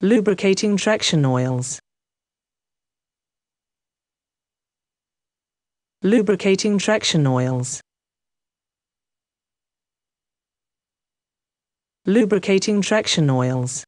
lubricating traction oils, lubricating traction oils, lubricating traction oils.